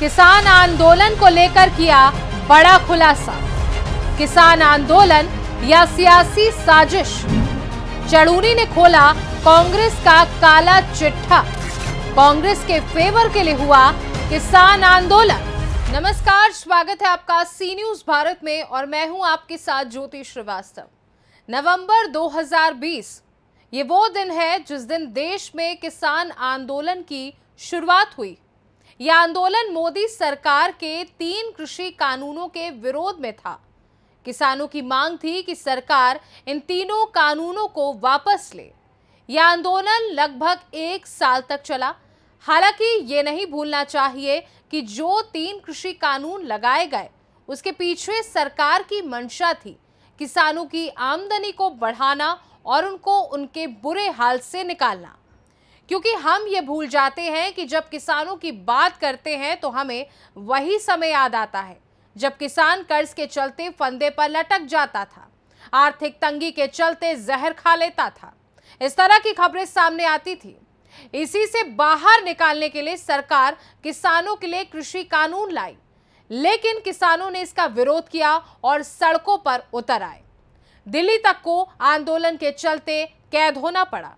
किसान आंदोलन को लेकर किया बड़ा खुलासा किसान आंदोलन या सियासी साजिश चड़ूनी ने खोला कांग्रेस का काला चिट्ठा कांग्रेस के फेवर के लिए हुआ किसान आंदोलन नमस्कार स्वागत है आपका सी न्यूज भारत में और मैं हूं आपके साथ ज्योति श्रीवास्तव नवंबर 2020 ये वो दिन है जिस दिन देश में किसान आंदोलन की शुरुआत हुई यह आंदोलन मोदी सरकार के तीन कृषि कानूनों के विरोध में था किसानों की मांग थी कि सरकार इन तीनों कानूनों को वापस ले यह आंदोलन लगभग एक साल तक चला हालांकि ये नहीं भूलना चाहिए कि जो तीन कृषि कानून लगाए गए उसके पीछे सरकार की मंशा थी किसानों की आमदनी को बढ़ाना और उनको उनके बुरे हाल से निकालना क्योंकि हम ये भूल जाते हैं कि जब किसानों की बात करते हैं तो हमें वही समय याद आता है जब किसान कर्ज के चलते फंदे पर लटक जाता था आर्थिक तंगी के चलते जहर खा लेता था इस तरह की खबरें सामने आती थी इसी से बाहर निकालने के लिए सरकार किसानों के लिए कृषि कानून लाई लेकिन किसानों ने इसका विरोध किया और सड़कों पर उतर आए दिल्ली तक को आंदोलन के चलते कैद होना पड़ा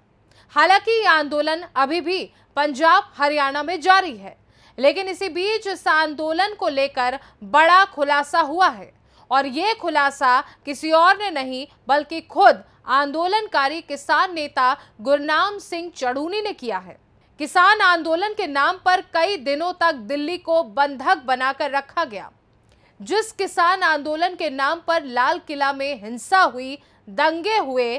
हालांकि यह आंदोलन अभी भी पंजाब हरियाणा में जारी है लेकिन इसी बीच इस आंदोलन को लेकर बड़ा खुलासा हुआ है और ये खुलासा किसी और ने नहीं बल्कि खुद आंदोलनकारी किसान नेता गुरनाम सिंह चढ़ूनी ने किया है किसान आंदोलन के नाम पर कई दिनों तक दिल्ली को बंधक बनाकर रखा गया जिस किसान आंदोलन के नाम पर लाल किला में हिंसा हुई दंगे हुए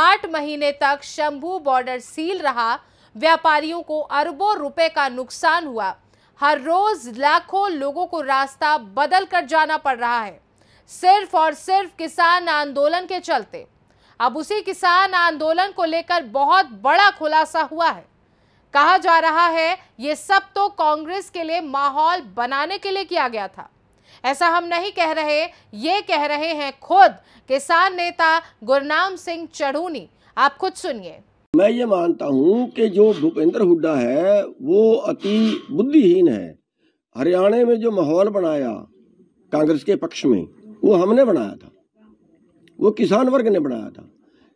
आठ महीने तक शंभू बॉर्डर सील रहा व्यापारियों को अरबों रुपए का नुकसान हुआ हर रोज लाखों लोगों को रास्ता बदल कर जाना पड़ रहा है सिर्फ और सिर्फ किसान आंदोलन के चलते अब उसी किसान आंदोलन को लेकर बहुत बड़ा खुलासा हुआ है कहा जा रहा है ये सब तो कांग्रेस के लिए माहौल बनाने के लिए किया गया था ऐसा हम नहीं कह रहे ये कह रहे हैं खुद किसान नेता गुरनाम सिंह चढ़ूनी आप खुद सुनिए मैं ये मानता हूँ कि जो भूपेंद्र हुड्डा है वो अति बुद्धिहीन है हरियाणा में जो माहौल बनाया कांग्रेस के पक्ष में वो हमने बनाया था वो किसान वर्ग ने बनाया था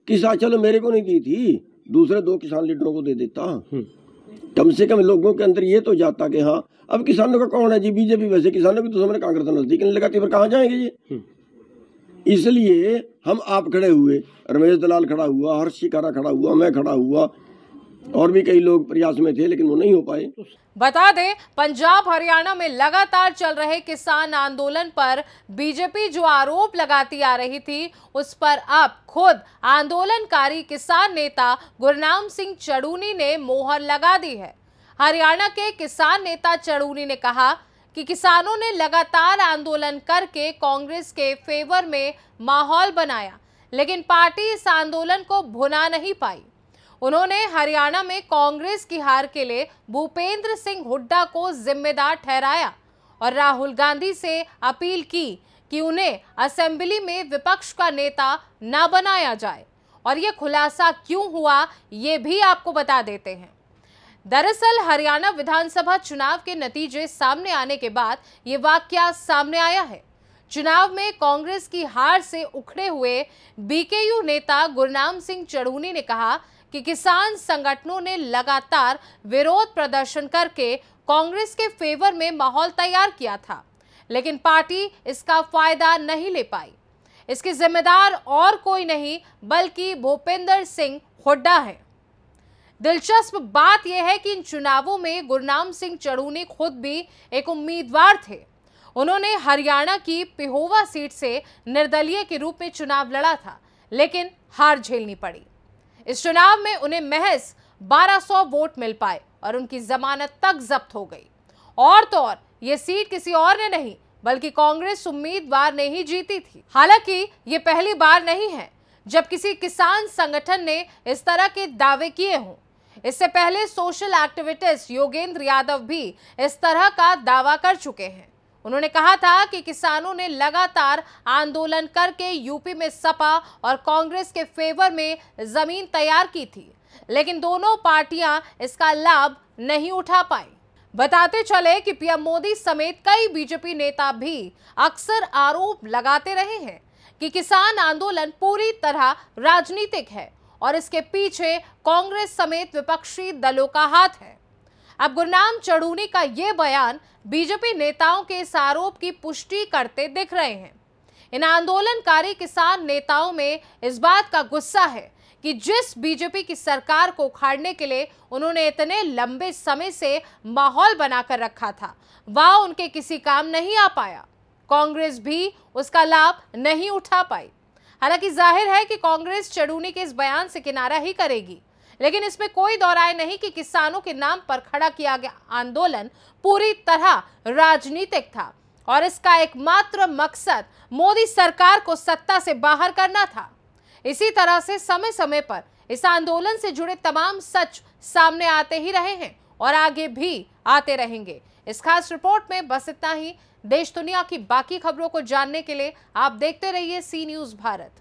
किसान चलो मेरे को नहीं दी थी दूसरे दो किसान लीडरों को दे देता हम्म। कम से कम लोगों के अंदर ये तो जाता कि हाँ अब किसानों का कौन है जी बीजेपी वैसे किसानों की तो दुश्मन कांग्रेस नजदीक नहीं लगाती पर कहा जाएंगे ये हम्म। इसलिए हम आप खड़े हुए रमेश दलाल खड़ा हुआ हर्ष शिकारा खड़ा हुआ मैं खड़ा हुआ और भी कई लोग प्रयास में थे लेकिन वो नहीं हो पाए बता दें पंजाब हरियाणा में लगातार चल रहे किसान आंदोलन पर बीजेपी जो आरोप लगाती आ रही थी उस पर अब खुद आंदोलनकारी किसान नेता गुरनाम सिंह चड़ूनी ने मोहर लगा दी है हरियाणा के किसान नेता चड़ूनी ने कहा कि किसानों ने लगातार आंदोलन करके कांग्रेस के फेवर में माहौल बनाया लेकिन पार्टी इस आंदोलन को भुना नहीं पाई उन्होंने हरियाणा में कांग्रेस की हार के लिए भूपेंद्र सिंह हुड्डा को जिम्मेदार ठहराया और राहुल गांधी से अपील की कि उन्हें असेंबली में विपक्ष का नेता ना बनाया जाए और ये खुलासा क्यों हुआ ये भी आपको बता देते हैं दरअसल हरियाणा विधानसभा चुनाव के नतीजे सामने आने के बाद ये वाक्य सामने आया है चुनाव में कांग्रेस की हार से उखड़े हुए बीकेयू नेता गुरनाम सिंह चढ़ूनी ने कहा कि किसान संगठनों ने लगातार विरोध प्रदर्शन करके कांग्रेस के फेवर में माहौल तैयार किया था लेकिन पार्टी इसका फायदा नहीं ले पाई इसके जिम्मेदार और कोई नहीं बल्कि भूपेंद्र सिंह हुड्डा है दिलचस्प बात यह है कि इन चुनावों में गुरनाम सिंह चढ़ूनी खुद भी एक उम्मीदवार थे उन्होंने हरियाणा की पिहोवा सीट से निर्दलीय के रूप में चुनाव लड़ा था लेकिन हार झेलनी पड़ी इस चुनाव में उन्हें महज 1200 वोट मिल पाए और उनकी जमानत तक जब्त हो गई और तो और ये सीट किसी और ने नहीं बल्कि कांग्रेस उम्मीदवार ने ही जीती थी हालांकि ये पहली बार नहीं है जब किसी किसान संगठन ने इस तरह के दावे किए हों इससे पहले सोशल एक्टिविटिस्ट योगेंद्र यादव भी इस तरह का दावा कर चुके हैं उन्होंने कहा था कि किसानों ने लगातार आंदोलन करके यूपी में सपा और कांग्रेस के फेवर में जमीन तैयार की थी लेकिन दोनों पार्टियां इसका लाभ नहीं उठा पाई बताते चले कि पीएम मोदी समेत कई बीजेपी नेता भी अक्सर आरोप लगाते रहे हैं कि किसान आंदोलन पूरी तरह राजनीतिक है और इसके पीछे कांग्रेस समेत विपक्षी दलों का हाथ है अब गुरनाम चढ़ूनी का ये बयान बीजेपी नेताओं के इस आरोप की पुष्टि करते दिख रहे हैं इन आंदोलनकारी किसान नेताओं में इस बात का गुस्सा है कि जिस बीजेपी की सरकार को उखाड़ने के लिए उन्होंने इतने लंबे समय से माहौल बनाकर रखा था वह उनके किसी काम नहीं आ पाया कांग्रेस भी उसका लाभ नहीं उठा पाई हालांकि जाहिर है कि कांग्रेस चढ़ूनी के इस बयान से किनारा ही करेगी लेकिन इसमें कोई दोहराए नहीं कि किसानों के नाम पर खड़ा किया गया आंदोलन पूरी तरह राजनीतिक था और इसका एकमात्र मकसद मोदी सरकार को सत्ता से बाहर करना था इसी तरह से समय समय पर इस आंदोलन से जुड़े तमाम सच सामने आते ही रहे हैं और आगे भी आते रहेंगे इस खास रिपोर्ट में बस इतना ही देश दुनिया की बाकी खबरों को जानने के लिए आप देखते रहिए सी न्यूज़ भारत